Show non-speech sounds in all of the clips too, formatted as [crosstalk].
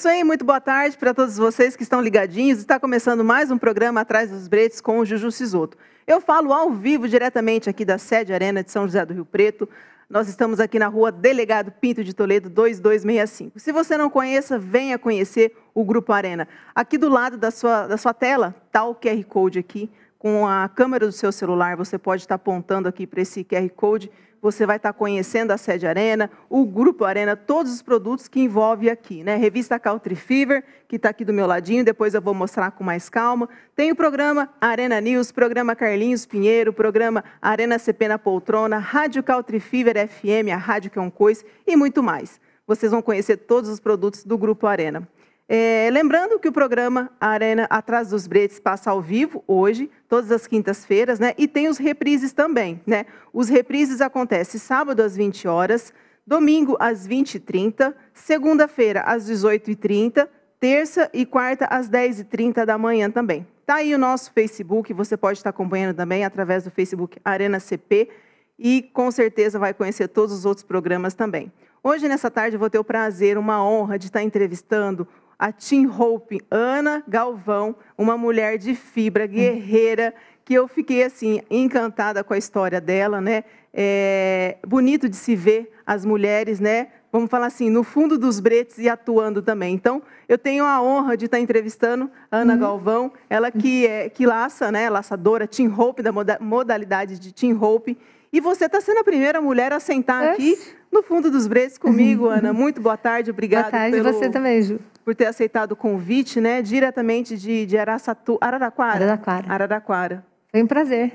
isso aí, muito boa tarde para todos vocês que estão ligadinhos. Está começando mais um programa Atrás dos Bretes com o Juju Sisoto. Eu falo ao vivo diretamente aqui da Sede Arena de São José do Rio Preto. Nós estamos aqui na rua Delegado Pinto de Toledo 2265. Se você não conheça, venha conhecer o Grupo Arena. Aqui do lado da sua, da sua tela está o QR Code aqui. Com a câmera do seu celular, você pode estar tá apontando aqui para esse QR Code você vai estar conhecendo a Sede Arena, o Grupo Arena, todos os produtos que envolve aqui. Né? Revista Country Fever, que está aqui do meu ladinho, depois eu vou mostrar com mais calma. Tem o programa Arena News, programa Carlinhos Pinheiro, programa Arena CP na Poltrona, Rádio Country Fever FM, a Rádio que é um Cois e muito mais. Vocês vão conhecer todos os produtos do Grupo Arena. É, lembrando que o programa Arena Atrás dos Bretes passa ao vivo hoje, todas as quintas-feiras, né? E tem os reprises também, né? Os reprises acontecem sábado às 20 horas, domingo às 20h30, segunda-feira às 18h30, terça e quarta às 10h30 da manhã também. Tá aí o nosso Facebook, você pode estar acompanhando também através do Facebook Arena CP e com certeza vai conhecer todos os outros programas também. Hoje, nessa tarde, eu vou ter o prazer, uma honra de estar entrevistando a Tim Hope, Ana Galvão, uma mulher de fibra, guerreira, que eu fiquei assim encantada com a história dela, né? É bonito de se ver as mulheres, né? Vamos falar assim, no fundo dos bretes e atuando também. Então, eu tenho a honra de estar entrevistando Ana uhum. Galvão, ela que é que laça, né? Laçadora Team Hope da modalidade de Team Hope. E você está sendo a primeira mulher a sentar é. aqui no fundo dos bretes comigo, [laughs] Ana. Muito boa tarde, obrigada. Boa tarde, pelo, você também, Ju. Por ter aceitado o convite, né? Diretamente de, de Araçatu, Araraquara. Araraquara. Araraquara. Foi um prazer.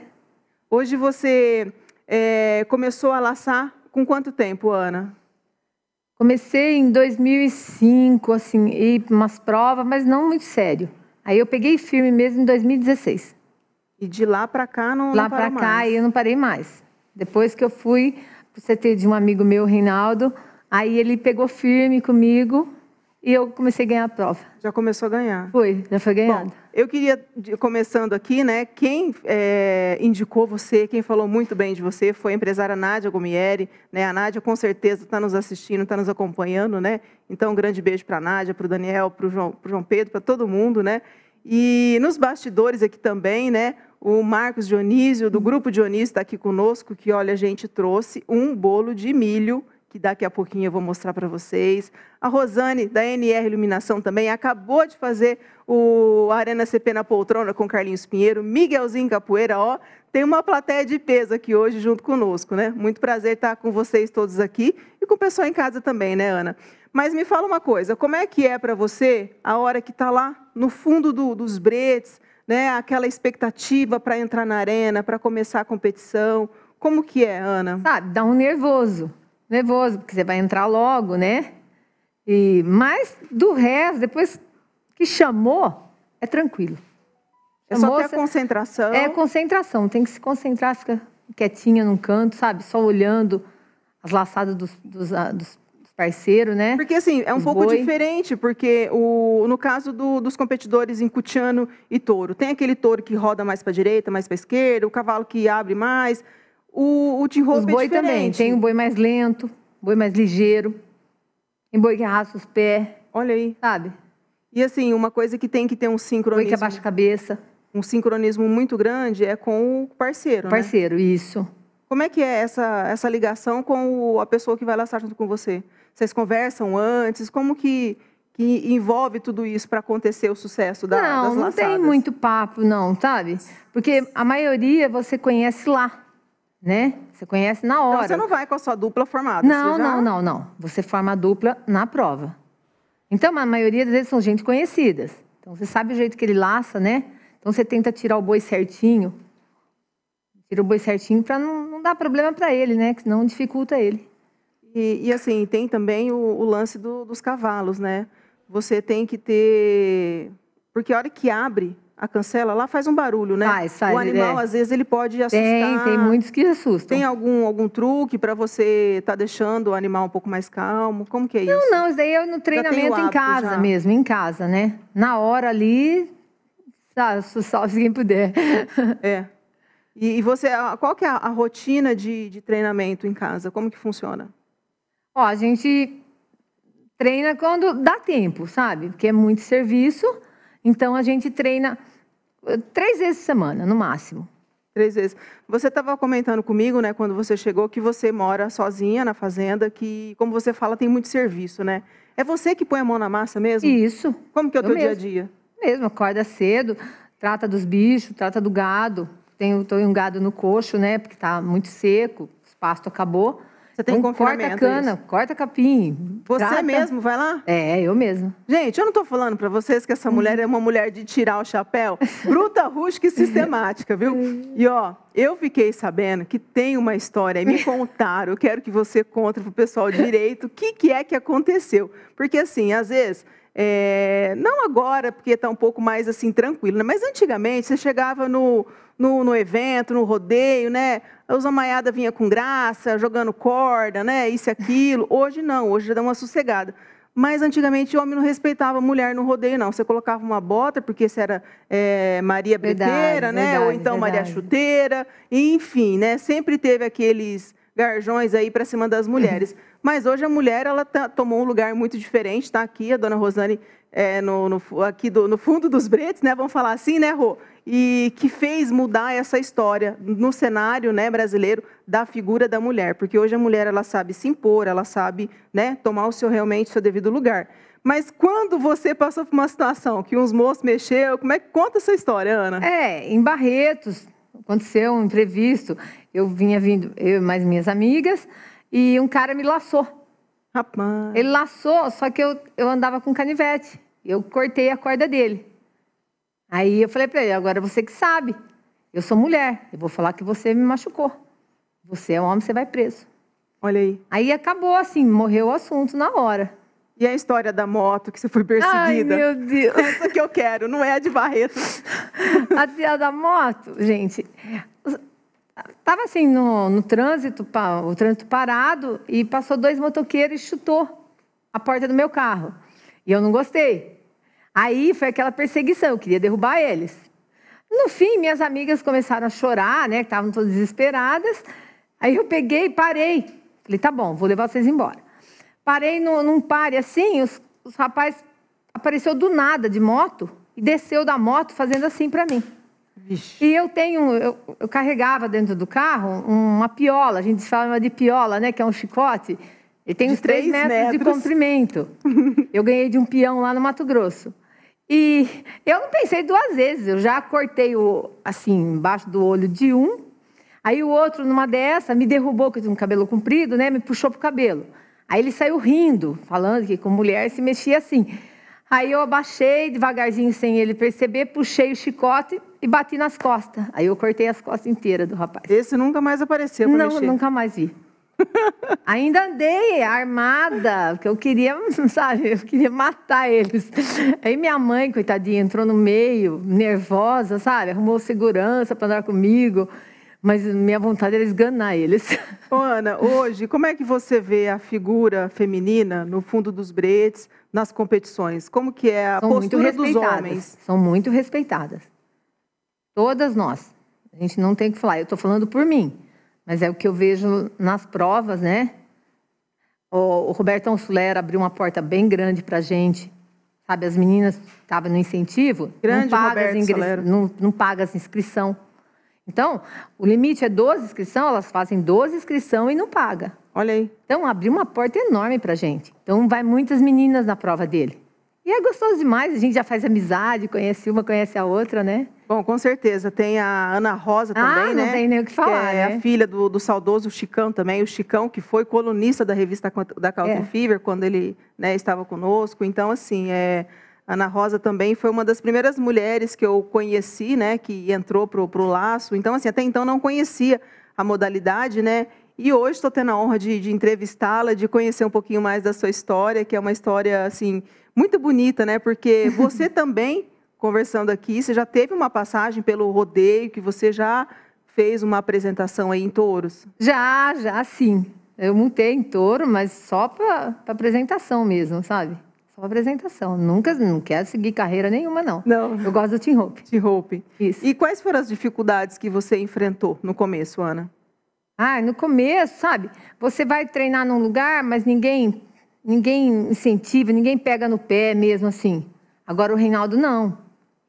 Hoje você é, começou a laçar com quanto tempo, Ana? Comecei em 2005, assim, e umas provas, mas não muito sério. Aí eu peguei firme mesmo em 2016. E de lá para cá não, lá não parou mais? Lá para cá eu não parei mais. Depois que eu fui você ter de um amigo meu, Reinaldo. Aí ele pegou firme comigo e eu comecei a ganhar a prova. Já começou a ganhar? Foi, já foi ganhada. eu queria, começando aqui, né, quem é, indicou você, quem falou muito bem de você foi a empresária Nádia Gomieri. Né? A Nádia, com certeza, está nos assistindo, está nos acompanhando. né? Então, um grande beijo para a Nádia, para o Daniel, para o João, João Pedro, para todo mundo. né? E nos bastidores aqui também, né? O Marcos Dionísio, do Grupo Dionísio, está aqui conosco, que, olha, a gente trouxe um bolo de milho, que daqui a pouquinho eu vou mostrar para vocês. A Rosane, da NR Iluminação também, acabou de fazer o Arena CP na poltrona com Carlinhos Pinheiro. Miguelzinho Capoeira, ó, tem uma plateia de peso aqui hoje junto conosco, né? Muito prazer estar tá com vocês todos aqui e com o pessoal em casa também, né, Ana? Mas me fala uma coisa, como é que é para você a hora que está lá no fundo do, dos bretes, né, aquela expectativa para entrar na arena, para começar a competição? Como que é, Ana? Sabe, ah, dá um nervoso, nervoso, porque você vai entrar logo, né? E, mas do resto, depois que chamou, é tranquilo. É só ter a concentração. É concentração, tem que se concentrar, fica quietinha num canto, sabe? Só olhando as laçadas dos, dos, ah, dos parceiro, né? Porque assim, é um Os pouco boi. diferente, porque o, no caso do, dos competidores em cutiano e touro, tem aquele touro que roda mais para direita, mais para esquerda, o cavalo que abre mais, o, o de roupa diferente. É boi também, tem um boi mais lento, boi mais ligeiro, tem boi que arrasta os pés. Olha aí. Sabe? E assim, uma coisa que tem que ter um sincronismo. Boi que abaixa a cabeça. Um sincronismo muito grande é com o parceiro. O né? parceiro, né? isso. Como é que é essa, essa ligação com o, a pessoa que vai laçar junto com você? Vocês conversam antes? Como que, que envolve tudo isso para acontecer o sucesso da, não, das laçadas? Não, não tem muito papo, não, sabe? Porque a maioria você conhece lá, né? Você conhece na então hora. Então você não vai com a sua dupla formada? Não, já... não, não, não. Você forma a dupla na prova. Então, a maioria das vezes são gente conhecidas. Então, você sabe o jeito que ele laça, né? Então, você tenta tirar o boi certinho. Tira o boi certinho para não, não dar problema para ele, né? Que senão dificulta ele. E, e assim, tem também o, o lance do, dos cavalos, né? Você tem que ter. Porque a hora que abre a cancela, lá faz um barulho, né? Faz, faz, o animal, é. às vezes, ele pode assustar. Tem, tem muitos que assustam. Tem algum, algum truque para você estar tá deixando o animal um pouco mais calmo? Como que é isso? Não, não, isso daí é no treinamento em casa já. mesmo, em casa, né? Na hora ali, assustar se quem puder. É. E, e você, qual que é a, a rotina de, de treinamento em casa? Como que funciona? Ó, a gente treina quando dá tempo, sabe? Porque é muito serviço. Então a gente treina eh, três vezes por semana, no máximo. Três vezes. Você estava comentando comigo, né, quando você chegou, que você mora sozinha na fazenda, que, como você fala, tem muito serviço, né? É você que põe a mão na massa mesmo? Isso. Como que é o teu mesmo. dia a dia? Mesmo, acorda cedo, trata dos bichos, trata do gado. Tenho, tenho um gado no coxo, né, porque está muito seco, o pasto acabou. Você tem então, corta Corta é cana, corta capim. Você trata. mesmo vai lá? É, eu mesmo. Gente, eu não estou falando para vocês que essa mulher é uma mulher de tirar o chapéu. [laughs] Bruta, rústica e sistemática, viu? E ó, eu fiquei sabendo que tem uma história e me [laughs] contaram. Eu quero que você conte para o pessoal direito o que, que é que aconteceu. Porque assim, às vezes... É, não agora, porque está um pouco mais assim tranquilo, né? mas antigamente você chegava no, no, no, evento, no rodeio, né? os Zamaiada vinha com graça, jogando corda, né? Isso e aquilo. Hoje não, hoje já dá uma sossegada. Mas antigamente o homem não respeitava a mulher no rodeio, não. Você colocava uma bota, porque você era é, Maria Breteira, né? Verdade, Ou então verdade. Maria Chuteira, enfim, né? Sempre teve aqueles garjões aí para cima das mulheres. [laughs] Mas hoje a mulher ela tá, tomou um lugar muito diferente, está aqui a dona Rosane é, no, no, aqui do, no fundo dos bretes, né? Vamos falar assim, né, Rô? e que fez mudar essa história no cenário né, brasileiro da figura da mulher, porque hoje a mulher ela sabe se impor, ela sabe né, tomar o seu realmente seu devido lugar. Mas quando você passou por uma situação que uns moços mexeu, como é que conta essa história, Ana? É, em Barretos aconteceu um imprevisto. Eu vinha vindo, eu e mais minhas amigas, e um cara me laçou. Rapaz. Ele laçou, só que eu, eu andava com canivete. Eu cortei a corda dele. Aí eu falei para ele: agora você que sabe. Eu sou mulher, eu vou falar que você me machucou. Você é homem, você vai preso. Olha aí. Aí acabou assim, morreu o assunto na hora. E a história da moto que você foi perseguida? Ai, meu Deus. Essa [laughs] que eu quero, não é a de Barreto. [laughs] a tia da moto, gente, tava assim no, no trânsito, o trânsito parado, e passou dois motoqueiros e chutou a porta do meu carro. E eu não gostei. Aí foi aquela perseguição, eu queria derrubar eles. No fim, minhas amigas começaram a chorar, né? Estavam todas desesperadas. Aí eu peguei, parei. Falei, tá bom, vou levar vocês embora. Parei no, num pare assim, os, os rapazes apareceu do nada de moto e desceu da moto fazendo assim para mim. Vixe. E eu tenho, eu, eu, carregava dentro do carro uma piola, a gente fala de piola, né? Que é um chicote. E tem de uns três, três metros, metros de comprimento. [laughs] eu ganhei de um peão lá no Mato Grosso. E eu não pensei duas vezes, eu já cortei o assim embaixo do olho de um, aí o outro numa dessa me derrubou que eu tinha um cabelo comprido, né, me puxou pro cabelo. Aí ele saiu rindo, falando que com mulher se mexia assim. Aí eu abaixei devagarzinho sem ele perceber, puxei o chicote e bati nas costas. Aí eu cortei as costas inteiras do rapaz. Esse nunca mais apareceu para Não, nunca mais vi. [laughs] Ainda andei armada, porque eu queria, [laughs] sabe, eu queria matar eles. Aí minha mãe, coitadinha, entrou no meio, nervosa, sabe, arrumou segurança para andar comigo. Mas minha vontade era esganar eles. [laughs] Ô, Ana, hoje, como é que você vê a figura feminina no fundo dos bretes, nas competições? Como que é a São postura dos homens? São muito respeitadas. Todas nós. A gente não tem que falar. Eu estou falando por mim mas é o que eu vejo nas provas, né? O, Roberto Ansulera abriu uma porta bem grande para a gente. Sabe, as meninas estavam no incentivo, grande não paga, ingre... não, não paga as inscrição. Então, o limite é 12 inscrição, elas fazem 12 inscrição e não paga. Olha aí. Então, abriu uma porta enorme para gente. Então, vai muitas meninas na prova dele. E é gostoso demais, a gente já faz amizade, conhece uma, conhece a outra, né? Bom, com certeza. Tem a Ana Rosa ah, também, não né? tem nem o que falar. Que é né? a filha do, do, saudoso Chicão também. O Chicão, que foi colunista da revista da Calvin é. Fever, quando ele né, estava conosco. Então, assim, é, Ana Rosa também foi uma das primeiras mulheres que eu conheci, né? Que entrou para o laço. Então, assim, até então não conhecia a modalidade, né? E hoje estou tendo a honra de, de entrevistá-la, de conhecer um pouquinho mais da sua história, que é uma história, assim, muito bonita, né? Porque [laughs] você também conversando aqui, você já teve uma passagem pelo rodeio que você já fez uma apresentação aí em touros? Já, já sim. Eu montei em touro, mas só para apresentação mesmo, sabe? Só para apresentação. Nunca, não quero seguir carreira nenhuma, não. Não. Eu gosto do team rope. Team rope. Isso. E quais foram as dificuldades que você enfrentou no começo, Ana? Ah, no começo, sabe? Você vai treinar num lugar, mas ninguém, ninguém incentiva, ninguém pega no pé mesmo assim. Agora o Reinaldo não.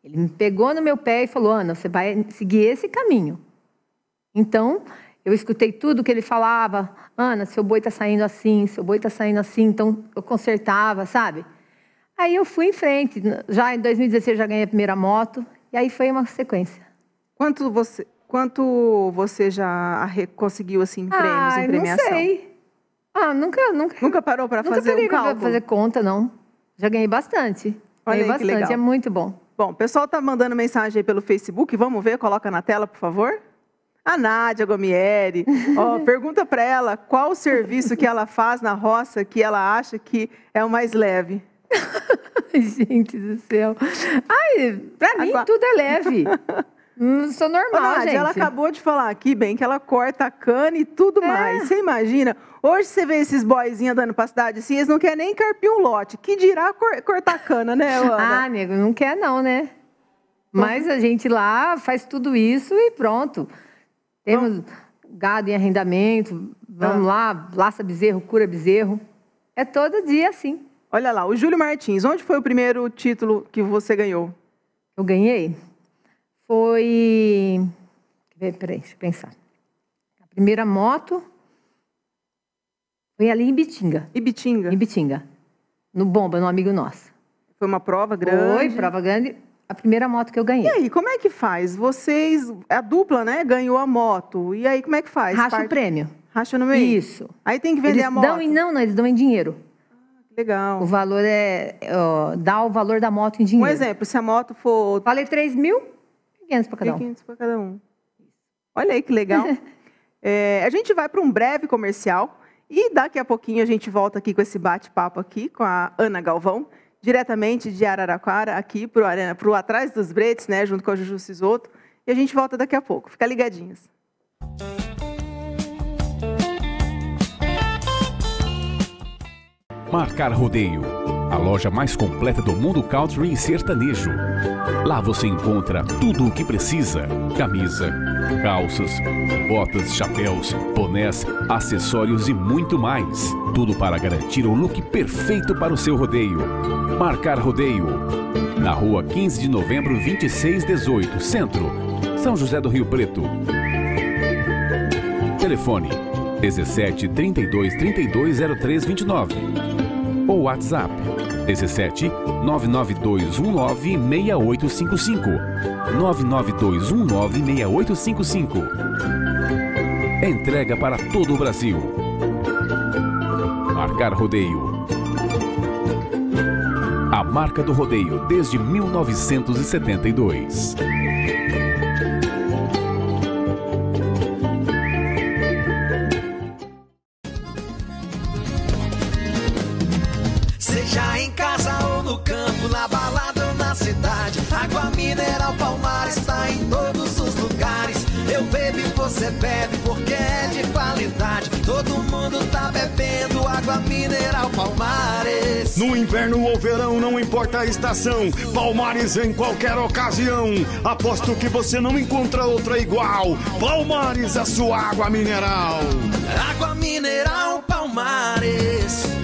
Ele hum. pegou no meu pé e falou: Ana, você vai seguir esse caminho. Então, eu escutei tudo que ele falava. Ana, seu boi está saindo assim, seu boi está saindo assim. Então, eu consertava, sabe? Aí eu fui em frente. Já em 2016 já ganhei a primeira moto. E aí foi uma sequência. Quanto você, quanto você já conseguiu assim prêmios ah, em premiação? Não sei. Ah, nunca, nunca. Nunca parou para fazer nunca um cálculo? Nunca fazer conta não. Já ganhei bastante. Olha ganhei aí, bastante. É muito bom. Bom, o pessoal está mandando mensagem aí pelo Facebook, vamos ver, coloca na tela, por favor. A Nádia Gomieri, oh, [laughs] pergunta para ela qual o serviço que ela faz na roça que ela acha que é o mais leve. [laughs] gente do céu. Ai, para mim tudo é leve. São [laughs] hum, sou normal, Ô, Nádia, gente. Ela acabou de falar aqui, bem, que ela corta a cana e tudo é. mais. Você imagina Hoje você vê esses boyzinhos andando pra cidade assim, eles não querem nem carpir um lote. Que dirá cor, cortar cana, né, [laughs] Ana? ah, nego, não quer não, né? Mas a gente lá faz tudo isso e pronto. Temos gado em arrendamento, vamos ah. lá, laça bezerro, cura bezerro. É todo dia assim. Olha lá, o Júlio Martins, onde foi o primeiro título que você ganhou? Eu ganhei? Foi. Peraí, deixa eu pensar. A primeira moto foi ali em Bitinga. Ibitinga. Em Bitinga. No Bomba, no amigo nosso. Foi uma prova grande. Foi, prova grande. A primeira moto que eu ganhei. E aí, como é que faz? Vocês, a dupla, né, ganhou a moto. E aí, como é que faz? Racha Parte... o prêmio. Racha no meio? Isso. Aí tem que vender eles a moto. Dão em, não, não, eles dão em dinheiro. Ah, legal. O valor é. Ó, dá o valor da moto em dinheiro. Um exemplo, se a moto for. Vale 3 mil, 500 para cada um. 500 para cada um. Olha aí que legal. [laughs] é, a gente vai para um breve comercial. E daqui a pouquinho a gente volta aqui com esse bate-papo aqui com a Ana Galvão, diretamente de Araraquara, aqui para o Atrás dos Bretes, né, junto com a Juju Cisoto. E a gente volta daqui a pouco. Fica ligadinhos. Marcar Rodeio a loja mais completa do mundo country e sertanejo. Lá você encontra tudo o que precisa: camisa, calças, botas, chapéus, bonés, acessórios e muito mais. Tudo para garantir o look perfeito para o seu rodeio. Marcar Rodeio. Na rua 15 de novembro 2618, Centro, São José do Rio Preto. Telefone 17 32 32 0329 ou WhatsApp 17 99219 6855. 99219 6855. Entrega para todo o Brasil. Marcar Rodeio. A marca do rodeio desde 1972. Palmares. No inverno ou verão, não importa a estação, Palmares em qualquer ocasião. Aposto que você não encontra outra igual. Palmares, a sua água mineral. Água mineral Palmares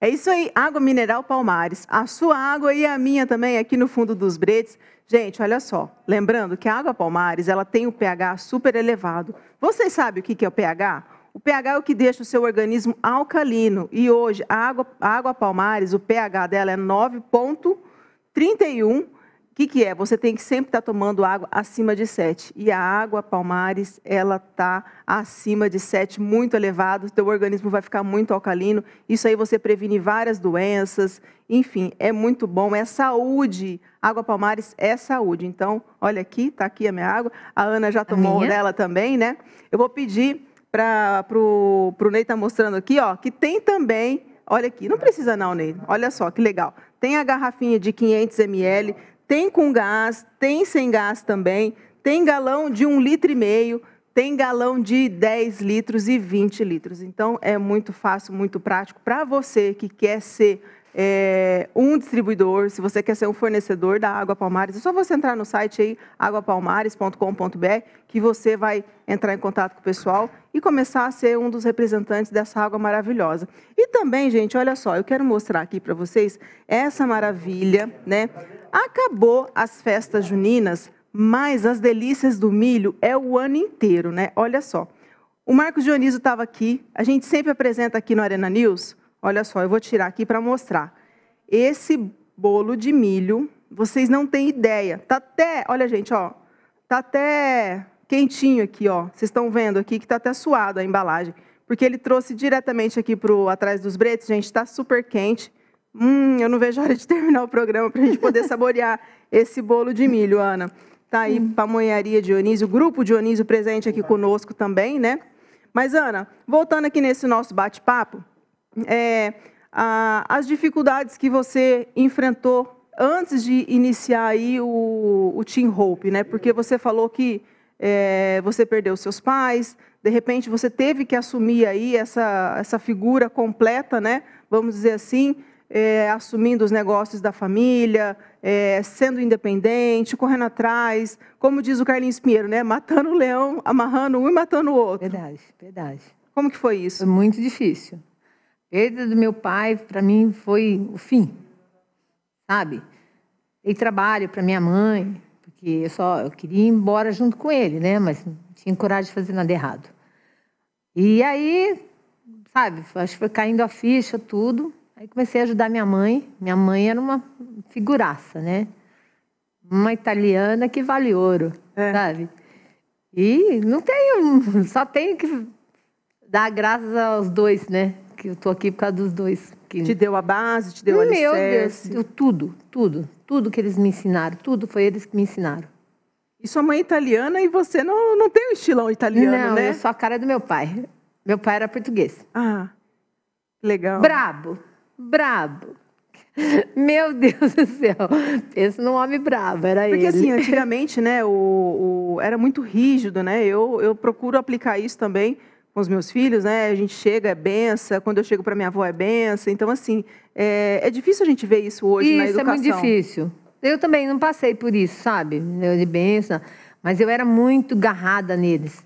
É isso aí, água mineral Palmares. A sua água e a minha também aqui no fundo dos bretes. Gente, olha só, lembrando que a água Palmares, ela tem o pH super elevado. Vocês sabem o que é o pH? O pH é o que deixa o seu organismo alcalino. E hoje, a água, a água Palmares, o pH dela é 9.31 que, que é? Você tem que sempre estar tá tomando água acima de 7. E a água palmares, ela está acima de 7, muito elevado. Seu organismo vai ficar muito alcalino. Isso aí você previne várias doenças. Enfim, é muito bom. É saúde. Água palmares é saúde. Então, olha aqui, está aqui a minha água. A Ana já tomou dela também, né? Eu vou pedir para o Ney está mostrando aqui, ó, que tem também. Olha aqui, não precisa não, Ney. Olha só, que legal. Tem a garrafinha de 500 ml, tem com gás, tem sem gás também, tem galão de um litro e meio, tem galão de 10 litros e 20 litros. Então, é muito fácil, muito prático para você que quer ser é, um distribuidor, se você quer ser um fornecedor da Água Palmares, é só você entrar no site aí, aguapalmares.com.br, que você vai entrar em contato com o pessoal e começar a ser um dos representantes dessa água maravilhosa. E também, gente, olha só, eu quero mostrar aqui para vocês essa maravilha, né? Acabou as festas juninas, mas as delícias do milho é o ano inteiro, né? Olha só. O Marcos Dionísio estava aqui, a gente sempre apresenta aqui no Arena News Olha só, eu vou tirar aqui para mostrar. Esse bolo de milho, vocês não têm ideia. Tá até, olha gente, ó, tá até quentinho aqui, ó. Vocês estão vendo aqui que tá até suado a embalagem, porque ele trouxe diretamente aqui pro atrás dos bretes, gente, está super quente. Hum, eu não vejo a hora de terminar o programa para a gente poder saborear esse bolo de milho, Ana. Tá aí hum. Pamonharia Dionísio, grupo Dionísio presente aqui conosco também, né? Mas Ana, voltando aqui nesse nosso bate-papo, é, a, as dificuldades que você enfrentou antes de iniciar aí o, o Team Hope, né? Porque você falou que é, você perdeu seus pais, de repente você teve que assumir aí essa, essa figura completa, né? Vamos dizer assim, é, assumindo os negócios da família, é, sendo independente, correndo atrás, como diz o Carlinhos Pinheiro, né? Matando o leão, amarrando um e matando o outro. Verdade, verdade. Como que foi isso? Foi muito difícil. Perda do meu pai, para mim, foi o fim, sabe? Dei trabalho para minha mãe, porque eu só eu queria ir embora junto com ele, né? Mas não tinha coragem de fazer nada errado. E aí, sabe, acho que foi caindo a ficha, tudo. Aí comecei a ajudar minha mãe. Minha mãe era uma figuraça, né? Uma italiana que vale ouro, é. sabe? E não tenho, [laughs] só tenho que dar graças aos dois, né? que eu estou aqui por causa dos dois. Que... Te deu a base, te deu a Meu Deus, deu tudo, tudo. Tudo que eles me ensinaram, tudo foi eles que me ensinaram. E sua mãe é italiana e você não, não tem o um estilão italiano, não, né? Não, eu sou a cara do meu pai. Meu pai era português. Ah, legal. Brabo, brabo. Meu Deus do céu, pensa num homem bravo, era Porque, ele. Porque assim, antigamente, né, o, o, era muito rígido, né? Eu, eu procuro aplicar isso também com os meus filhos, né? A gente chega, é benção. Quando eu chego para minha avó, é benção. Então, assim, é, é, difícil a gente ver isso hoje isso na educação. Isso é muito difícil. Eu também não passei por isso, sabe? de benção. Mas eu era muito garrada neles,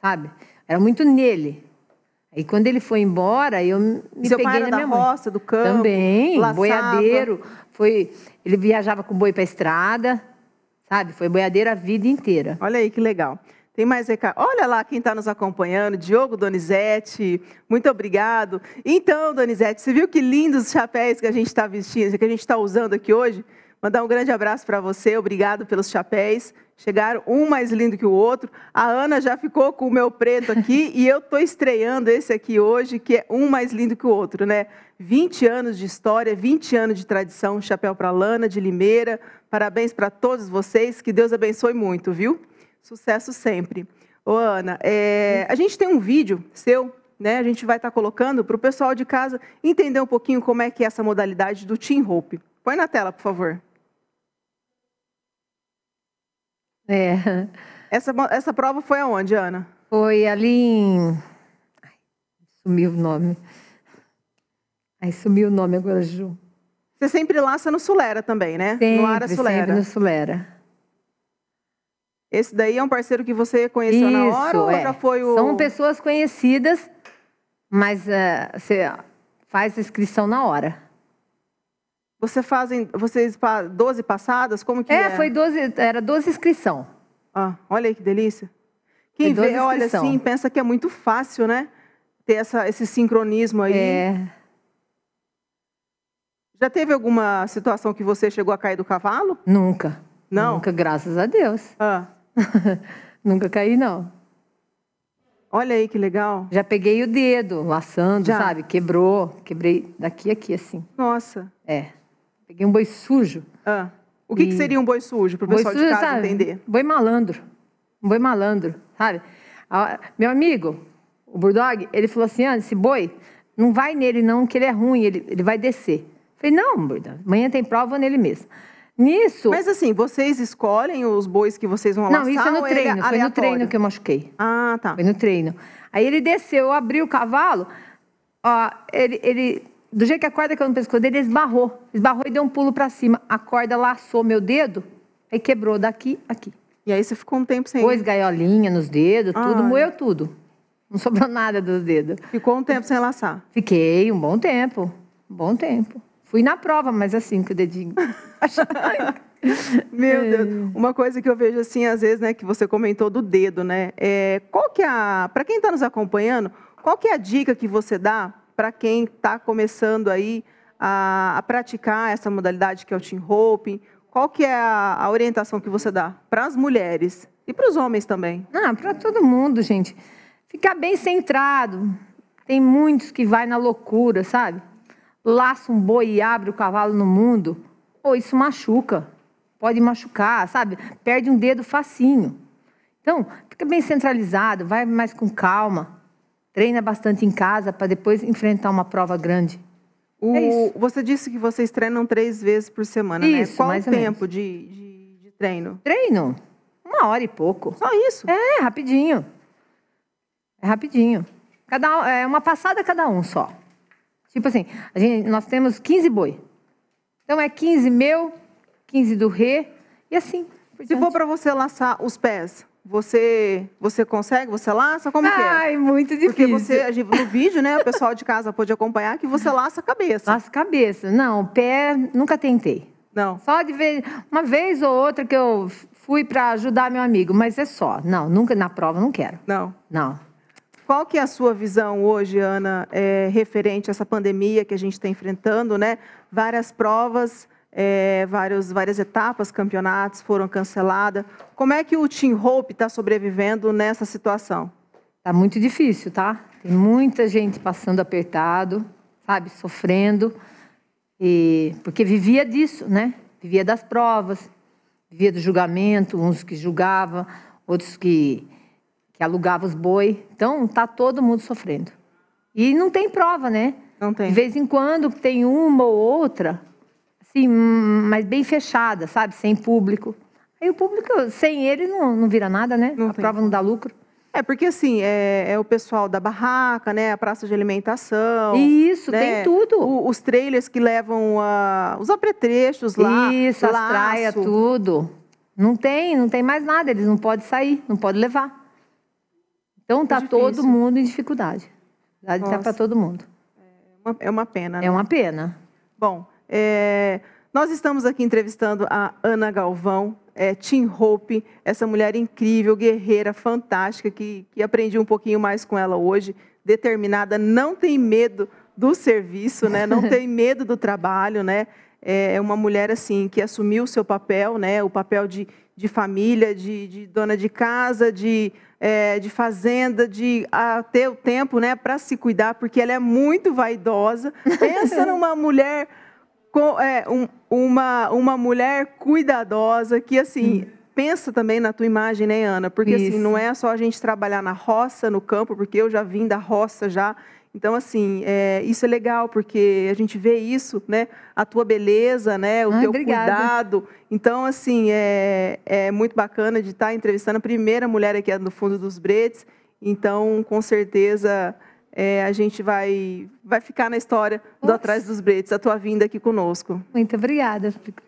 sabe? Era muito nele. E quando ele foi embora, eu me Seu peguei pai era na minha da mãe. roça, do campo. Também, laçava. boiadeiro. Foi, ele viajava com boi para estrada, sabe? Foi boiadeiro a vida inteira. Olha aí que legal. Tem mais recado? Olha lá quem está nos acompanhando, Diogo Donizete, muito obrigado. Então, Donizete, você viu que lindos chapéus que a gente está vestindo, que a gente está usando aqui hoje? Mandar um grande abraço para você, obrigado pelos chapéus. Chegaram um mais lindo que o outro. A Ana já ficou com o meu preto aqui [laughs] e eu estou estreando esse aqui hoje, que é um mais lindo que o outro, né? 20 anos de história, 20 anos de tradição, chapéu para Lana, de Limeira. Parabéns para todos vocês, que Deus abençoe muito, viu? Sucesso sempre. Ô, Ana, é, a gente tem um vídeo seu, né? A gente vai estar tá colocando para o pessoal de casa entender um pouquinho como é que é essa modalidade do Team Hope. Põe na tela, por favor. É. Essa, essa prova foi aonde, Ana? Foi ali em. sumiu o nome. Aí sumiu o nome agora, Ju. Você sempre lança no Sulera também, né? Sempre, no Ara Sulera. Sempre no Sulera. Esse daí é um parceiro que você conheceu Isso, na hora ou é. já foi o. São pessoas conhecidas, mas uh, você faz inscrição na hora. Você fazem, vocês 12 passadas, como que é? É, foi 12, era 12 inscrição. Ah, olha aí que delícia. Quem vê, olha assim, pensa que é muito fácil, né? Ter essa, esse sincronismo aí. É. Já teve alguma situação que você chegou a cair do cavalo? Nunca. Não? Nunca, graças a Deus. Ah. [laughs] Nunca caí, não. Olha aí que legal. Já peguei o dedo, laçando, Já. sabe? Quebrou. Quebrei daqui a aqui, assim. Nossa. É. Peguei um boi sujo. Ah. O que, e... que seria um boi sujo, para o pessoal sujo, de casa sabe? entender? Boi malandro. Um boi malandro, sabe? meu amigo, o Bulldog, ele falou assim, ah, esse boi, não vai nele não, que ele é ruim, ele, ele vai descer. Eu falei, não, Bulldog, amanhã tem prova, nele mesmo. Nisso. Mas assim, vocês escolhem os bois que vocês vão laçar? Não, isso é no é treino. É foi no treino que eu machuquei. Ah, tá. Foi no treino. Aí ele desceu, eu abri o cavalo, ó, ele, ele do jeito que a corda caiu no pescoço dele, ele esbarrou. Esbarrou e deu um pulo para cima. A corda laçou meu dedo, aí quebrou daqui, aqui. E aí você ficou um tempo sem... Pôs gaiolinha nos dedos, ah, tudo, moeu tudo. Não [laughs] sobrou nada dos dedos. Ficou um tempo sem laçar? Fiquei um bom tempo, um bom tempo. Fui na prova, mas assim, com o dedinho. [laughs] Meu Deus. Uma coisa que eu vejo assim, às vezes, né, que você comentou do dedo, né? É, qual que é a. Para quem está nos acompanhando, qual que é a dica que você dá para quem está começando aí a, a, praticar essa modalidade que é o team roping? Qual que é a, a orientação que você dá para as mulheres e para os homens também? Ah, para todo mundo, gente. Ficar bem centrado. Tem muitos que vai na loucura, sabe? laça um boi e abre o cavalo no mundo, pô, isso machuca, pode machucar, sabe? Perde um dedo facinho. Então, fica bem centralizado, vai mais com calma, treina bastante em casa para depois enfrentar uma prova grande. O, é você disse que vocês treinam três vezes por semana, né? isso, né? Qual mais o tempo de, de, de treino? Treino? Uma hora e pouco. Só isso? É, rapidinho. É rapidinho. Cada, é uma passada cada um só. Tipo assim, gente, nós temos 15 boi. Então é 15 meu, 15 do rei e assim. Se for para você laçar os pés, você você consegue? Você laça? Como Ai, que é? Ai, muito difícil. Porque você, no vídeo, né, o pessoal de casa pôde acompanhar, que você laça a cabeça. Laça a cabeça. Não, pé nunca tentei. Não. Só de vez, uma vez ou outra que eu fui para ajudar meu amigo, mas é só. Não, nunca na prova não quero. Não. Não. Qual que é a sua visão hoje, Ana, é, referente a essa pandemia que a gente está enfrentando, né? Várias provas, é, vários, várias etapas, campeonatos foram canceladas. Como é que o Team Hope está sobrevivendo nessa situação? Está muito difícil, tá? Tem muita gente passando apertado, sabe, sofrendo, e porque vivia disso, né? Vivia das provas, vivia do julgamento, uns que julgavam, outros que que alugava os boi. Então, tá todo mundo sofrendo. E não tem prova, né? Não tem. De vez em quando tem uma ou outra, assim, mas bem fechada, sabe? Sem público. Aí o público, sem ele, não, não vira nada, né? Não a tem. prova não dá lucro. É, porque assim, é, é, o pessoal da barraca, né? A praça de alimentação. Isso, né? tem tudo. O, os trailers que levam a, os apretrechos lá. Isso, as traias, tudo. Não tem, não tem mais nada. Eles não podem sair, não podem levar. Então está é todo mundo em dificuldade. dificuldade Está para todo mundo. É uma é pena. É né? É uma pena. Bom, é, nós estamos aqui entrevistando a Ana Galvão, é, Tim Hope, essa mulher incrível, guerreira, fantástica, que, que aprendi um pouquinho mais com ela hoje, determinada, não tem medo do serviço, né? não [laughs] tem medo do trabalho, né? É, é uma mulher assim que assumiu o seu papel, né, o papel de, de família, de, de dona de casa, de, é, de fazenda, de a, ter o tempo né, para se cuidar, porque ela é muito vaidosa. Pensa [laughs] numa mulher, com, é, um, uma, uma mulher cuidadosa, que assim, hum. pensa também na tua imagem, né, Ana? Porque Isso. assim, não é só a gente trabalhar na roça, no campo, porque eu já vim da roça já, então, assim, é, isso é legal, porque a gente vê isso, né? A tua beleza, né? O teu obrigada. cuidado. Então, assim, é, é muito bacana de estar entrevistando a primeira mulher aqui no fundo dos bretes. Então, com certeza, é, a gente vai, vai ficar na história do Atrás dos Bretes, a tua vinda aqui conosco. Muito obrigada. Fico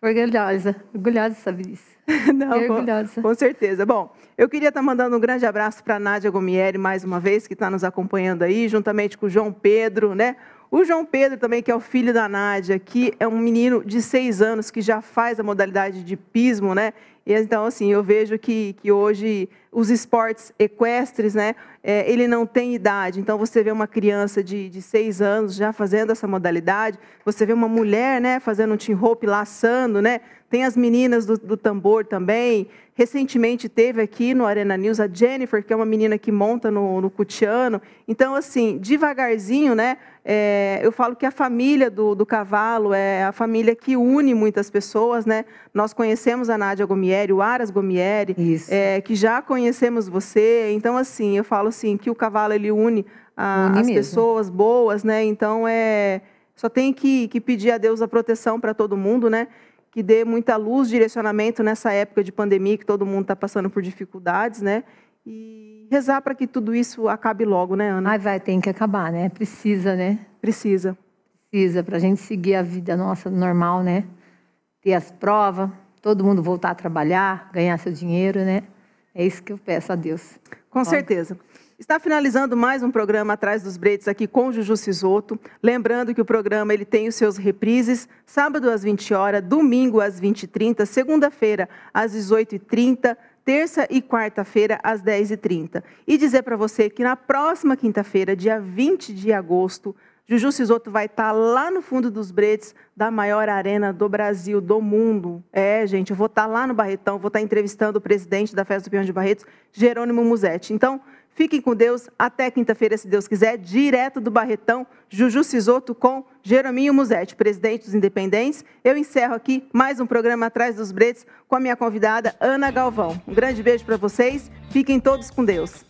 orgulhosa, orgulhosa de saber isso. [laughs] Não, com, com, certeza. Bom, eu queria estar tá mandando um grande abraço para a Nádia Gomieri, mais uma vez, que está nos acompanhando aí, juntamente com o João Pedro, né? O João Pedro também, que é o filho da Nádia, que é um menino de seis anos que já faz a modalidade de pismo, né? E então, assim, eu vejo que, que hoje os esportes equestres, né, é, ele não tem idade. Então, você vê uma criança de, de seis anos já fazendo essa modalidade, você vê uma mulher né, fazendo um team rope, laçando, né? tem as meninas do, do tambor também. Recentemente teve aqui no Arena News a Jennifer, que é uma menina que monta no, no cutiano. Então, assim, devagarzinho, né, é, eu falo que a família do, do, cavalo é a família que une muitas pessoas. Né? Nós conhecemos a Nádia Gomieri, o Aras Gomieri, é, que já conhece conhecemos você. Então, assim, eu falo assim que o cavalo ele une a, ah, une as mesmo. pessoas boas, né? Então é só tem que, que pedir a Deus a proteção para todo mundo, né? Que dê muita luz, direcionamento nessa época de pandemia que todo mundo está passando por dificuldades, né? E rezar para que tudo isso acabe logo, né, Ana? Ai, vai, tem que acabar, né? Precisa, né? Precisa. Precisa, para a gente seguir a vida nossa normal, né? Ter as provas, todo mundo voltar a trabalhar, ganhar seu dinheiro, né? É isso que eu peço a Deus. Com certeza. Está finalizando mais um programa Atrás dos Bretes aqui com Juju Cisoto. Lembrando que o programa ele tem os seus reprises, sábado às 20 horas, domingo às 20h30, segunda-feira às 18h30, terça e quarta-feira às 10h30. E dizer para você que na próxima quinta-feira, dia 20 de agosto, Juju Sisoto vai estar tá lá no fundo dos bretes da maior arena do Brasil, do mundo. É, gente, eu vou estar tá lá no Barretão, vou estar tá entrevistando o presidente da Festa do Peão de Barretos, Jerônimo Musetti. Então, fiquem com Deus. Até quinta-feira, se Deus quiser, direto do Barretão, Juju Sisoto com Jerominho Musetti, presidente dos Independentes. Eu encerro aqui mais um programa Atrás dos Bretes com a minha convidada, Ana Galvão. Um grande beijo para vocês. Fiquem todos com Deus.